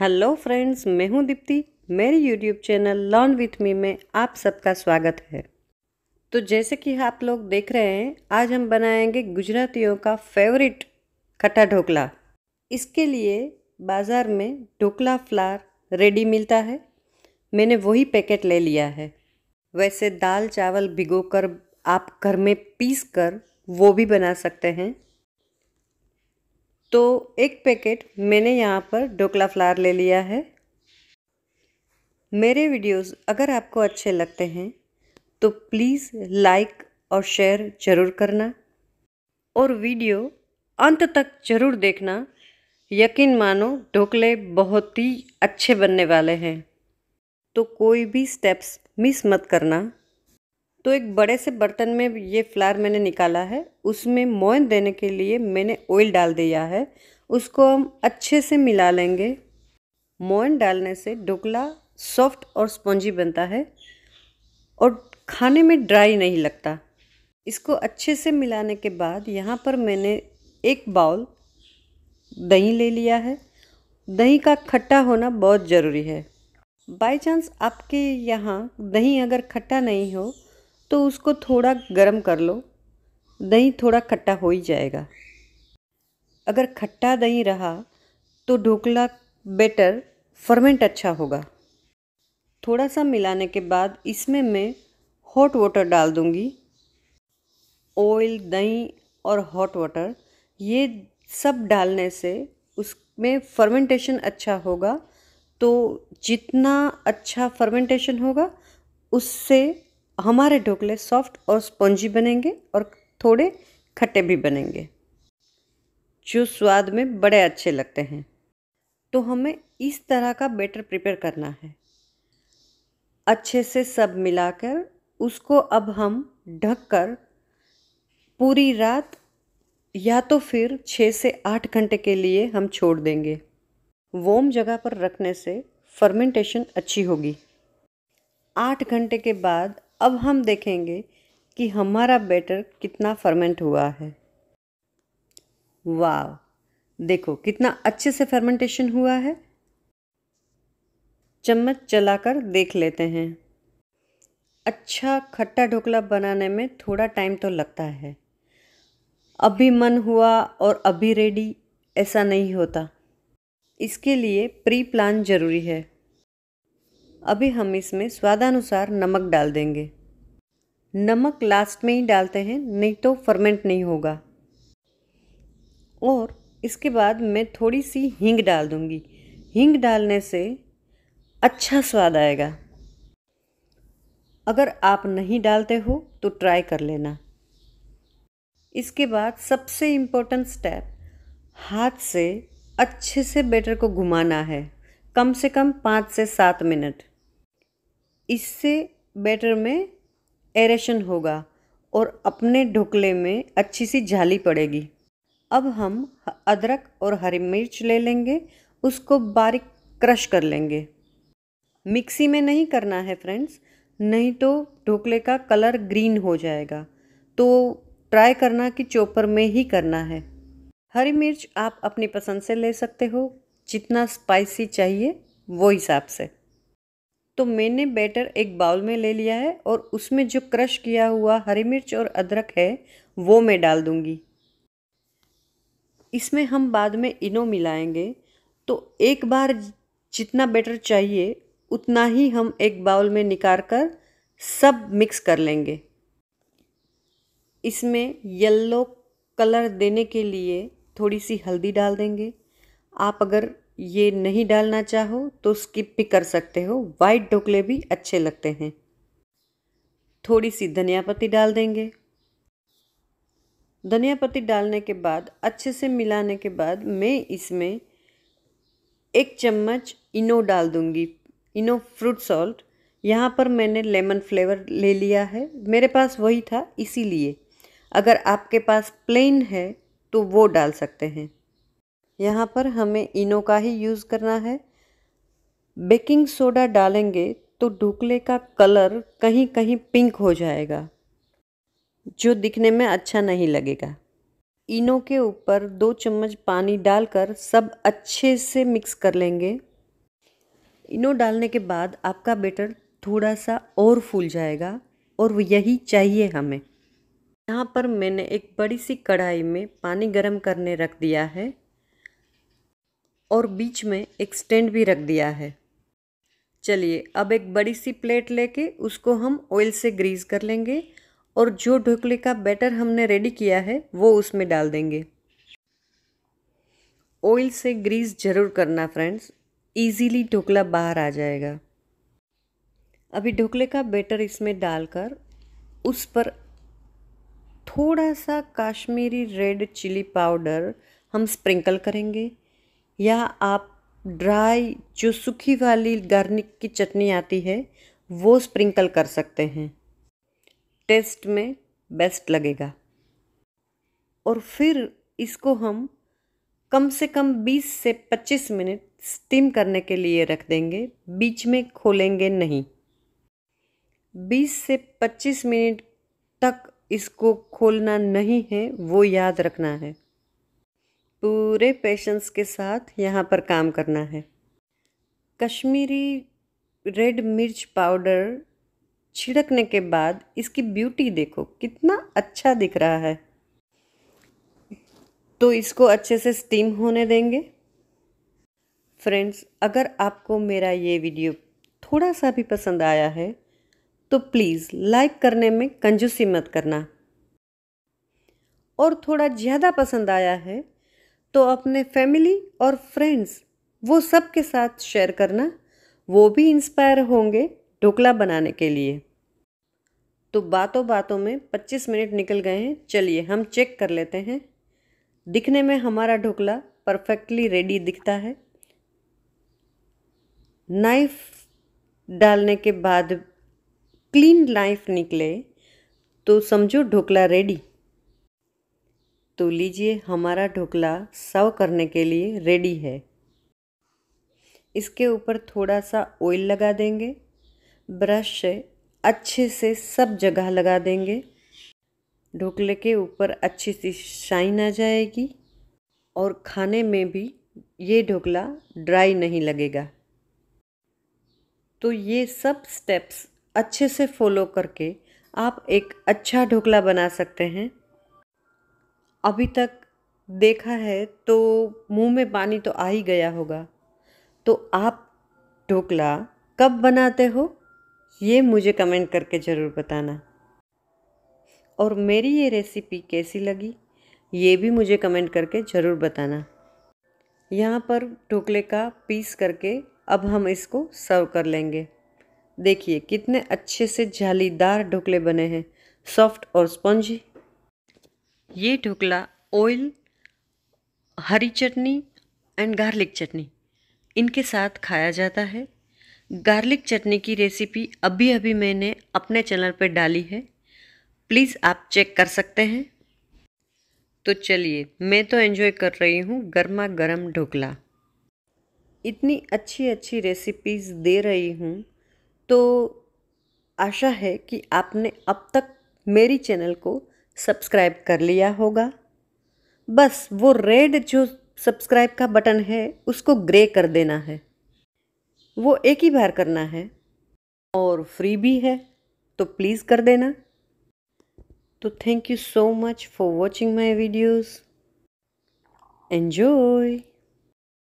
hello friends मैं हूं दीप्ति मेरे YouTube channel learn with me में आप सबका स्वागत है तो जैसे कि आप लोग देख रहे हैं आज हम बनाएंगे गुजरातियों का फेवरेट खट्टा ढोकला इसके लिए बाज़ार में ढोकला फ्लार रेडी मिलता है मैंने वही पैकेट ले लिया है वैसे दाल चावल भिगोकर आप घर में पीस कर वो भी बना सकते हैं तो एक पैकेट मैंने यहाँ पर ढोकला फ्लार ले लिया है मेरे वीडियोस अगर आपको अच्छे लगते हैं तो प्लीज़ लाइक और शेयर ज़रूर करना और वीडियो अंत तक ज़रूर देखना यकीन मानो ढोकले बहुत ही अच्छे बनने वाले हैं तो कोई भी स्टेप्स मिस मत करना तो एक बड़े से बर्तन में ये फ्लार मैंने निकाला है उसमें मोइन देने के लिए मैंने ऑयल डाल दिया है उसको हम अच्छे से मिला लेंगे मोइन डालने से ढोकला सॉफ्ट और स्पॉन्जी बनता है और खाने में ड्राई नहीं लगता इसको अच्छे से मिलाने के बाद यहाँ पर मैंने एक बाउल दही ले लिया है दही का खट्टा होना बहुत ज़रूरी है बाय चांस आपके यहाँ दही अगर खट्टा नहीं हो तो उसको थोड़ा गर्म कर लो दही थोड़ा खट्टा हो ही जाएगा अगर खट्टा दही रहा तो ढोकला बेटर फर्मेंट अच्छा होगा थोड़ा सा मिलाने के बाद इसमें मैं हॉट वाटर डाल दूँगी ऑयल दही और हॉट वाटर ये सब डालने से उसमें फर्मेंटेशन अच्छा होगा तो जितना अच्छा फर्मेंटेशन होगा उससे हमारे ढोकले सॉफ्ट और स्पॉन्जी बनेंगे और थोड़े खट्टे भी बनेंगे जो स्वाद में बड़े अच्छे लगते हैं तो हमें इस तरह का बेटर प्रिपेयर करना है अच्छे से सब मिलाकर उसको अब हम ढककर पूरी रात या तो फिर छः से आठ घंटे के लिए हम छोड़ देंगे वोम जगह पर रखने से फर्मेंटेशन अच्छी होगी आठ घंटे के बाद अब हम देखेंगे कि हमारा बैटर कितना फर्मेंट हुआ है वाह देखो कितना अच्छे से फर्मेंटेशन हुआ है चम्मच चलाकर देख लेते हैं अच्छा खट्टा ढोकला बनाने में थोड़ा टाइम तो लगता है अभी मन हुआ और अभी रेडी ऐसा नहीं होता इसके लिए प्री प्लान ज़रूरी है अभी हम इसमें स्वादानुसार नमक डाल देंगे नमक लास्ट में ही डालते हैं नहीं तो फर्मेंट नहीं होगा और इसके बाद मैं थोड़ी सी हींग डाल दूँगी हींग डालने से अच्छा स्वाद आएगा अगर आप नहीं डालते हो तो ट्राई कर लेना इसके बाद सबसे इम्पोर्टेंट स्टेप हाथ से अच्छे से बैटर को घुमाना है कम से कम पाँच से सात मिनट इससे बैटर में एरेशन होगा और अपने ढोकले में अच्छी सी झाली पड़ेगी अब हम अदरक और हरी मिर्च ले लेंगे उसको बारीक क्रश कर लेंगे मिक्सी में नहीं करना है फ्रेंड्स नहीं तो ढोकले का कलर ग्रीन हो जाएगा तो ट्राई करना कि चोपर में ही करना है हरी मिर्च आप अपनी पसंद से ले सकते हो जितना स्पाइसी चाहिए वो हिसाब से तो मैंने बैटर एक बाउल में ले लिया है और उसमें जो क्रश किया हुआ हरी मिर्च और अदरक है वो मैं डाल दूँगी इसमें हम बाद में इनो मिलाएंगे तो एक बार जितना बैटर चाहिए उतना ही हम एक बाउल में निकाल कर सब मिक्स कर लेंगे इसमें येल्लो कलर देने के लिए थोड़ी सी हल्दी डाल देंगे आप अगर ये नहीं डालना चाहो तो स्किप भी कर सकते हो वाइट ढोकले भी अच्छे लगते हैं थोड़ी सी धनिया पत्ती डाल देंगे धनिया पत्ती डालने के बाद अच्छे से मिलाने के बाद मैं इसमें एक चम्मच इनो डाल दूंगी इनो फ्रूट सॉल्ट यहाँ पर मैंने लेमन फ्लेवर ले लिया है मेरे पास वही था इसीलिए अगर आपके पास प्लेन है तो वो डाल सकते हैं यहाँ पर हमें इनो का ही यूज़ करना है बेकिंग सोडा डालेंगे तो ढोकले का कलर कहीं कहीं पिंक हो जाएगा जो दिखने में अच्छा नहीं लगेगा इनो के ऊपर दो चम्मच पानी डालकर सब अच्छे से मिक्स कर लेंगे इनो डालने के बाद आपका बेटर थोड़ा सा और फूल जाएगा और यही चाहिए हमें यहाँ पर मैंने एक बड़ी सी कढ़ाई में पानी गर्म करने रख दिया है और बीच में एक स्टैंड भी रख दिया है चलिए अब एक बड़ी सी प्लेट लेके उसको हम ऑयल से ग्रीस कर लेंगे और जो ढोकले का बैटर हमने रेडी किया है वो उसमें डाल देंगे ऑयल से ग्रीस जरूर करना फ्रेंड्स इजीली ढोकला बाहर आ जाएगा अभी ढोकले का बैटर इसमें डालकर उस पर थोड़ा सा काश्मीरी रेड चिली पाउडर हम स्प्रिंकल करेंगे या आप ड्राई जो सूखी वाली गार्निक की चटनी आती है वो स्प्रिंकल कर सकते हैं टेस्ट में बेस्ट लगेगा और फिर इसको हम कम से कम 20 से 25 मिनट स्टीम करने के लिए रख देंगे बीच में खोलेंगे नहीं 20 से 25 मिनट तक इसको खोलना नहीं है वो याद रखना है पूरे पेशेंस के साथ यहाँ पर काम करना है कश्मीरी रेड मिर्च पाउडर छिड़कने के बाद इसकी ब्यूटी देखो कितना अच्छा दिख रहा है तो इसको अच्छे से स्टीम होने देंगे फ्रेंड्स अगर आपको मेरा ये वीडियो थोड़ा सा भी पसंद आया है तो प्लीज़ लाइक करने में कंजूसी मत करना और थोड़ा ज़्यादा पसंद आया है तो अपने फैमिली और फ्रेंड्स वो सब के साथ शेयर करना वो भी इंस्पायर होंगे ढोकला बनाने के लिए तो बातों बातों में 25 मिनट निकल गए हैं चलिए हम चेक कर लेते हैं दिखने में हमारा ढोकला परफेक्टली रेडी दिखता है नाइफ डालने के बाद क्लीन नाइफ निकले तो समझो ढोकला रेडी तो लीजिए हमारा ढोकला सर्व करने के लिए रेडी है इसके ऊपर थोड़ा सा ऑयल लगा देंगे ब्रश से अच्छे से सब जगह लगा देंगे ढोकले के ऊपर अच्छी सी शाइन आ जाएगी और खाने में भी ये ढोकला ड्राई नहीं लगेगा तो ये सब स्टेप्स अच्छे से फॉलो करके आप एक अच्छा ढोकला बना सकते हैं अभी तक देखा है तो मुंह में पानी तो आ ही गया होगा तो आप ढोकला कब बनाते हो ये मुझे कमेंट करके ज़रूर बताना और मेरी ये रेसिपी कैसी लगी ये भी मुझे कमेंट करके ज़रूर बताना यहाँ पर ढोकले का पीस करके अब हम इसको सर्व कर लेंगे देखिए कितने अच्छे से जालीदार ढोकले बने हैं सॉफ्ट और स्पंजी ये ढोकला ऑयल हरी चटनी एंड गार्लिक चटनी इनके साथ खाया जाता है गार्लिक चटनी की रेसिपी अभी अभी मैंने अपने चैनल पर डाली है प्लीज़ आप चेक कर सकते हैं तो चलिए मैं तो एंजॉय कर रही हूँ गर्मा गर्म ढोकला इतनी अच्छी अच्छी रेसिपीज़ दे रही हूँ तो आशा है कि आपने अब तक मेरी चैनल को सब्सक्राइब कर लिया होगा बस वो रेड जो सब्सक्राइब का बटन है उसको ग्रे कर देना है वो एक ही बार करना है और फ्री भी है तो प्लीज़ कर देना तो thank you so much for watching my videos enjoy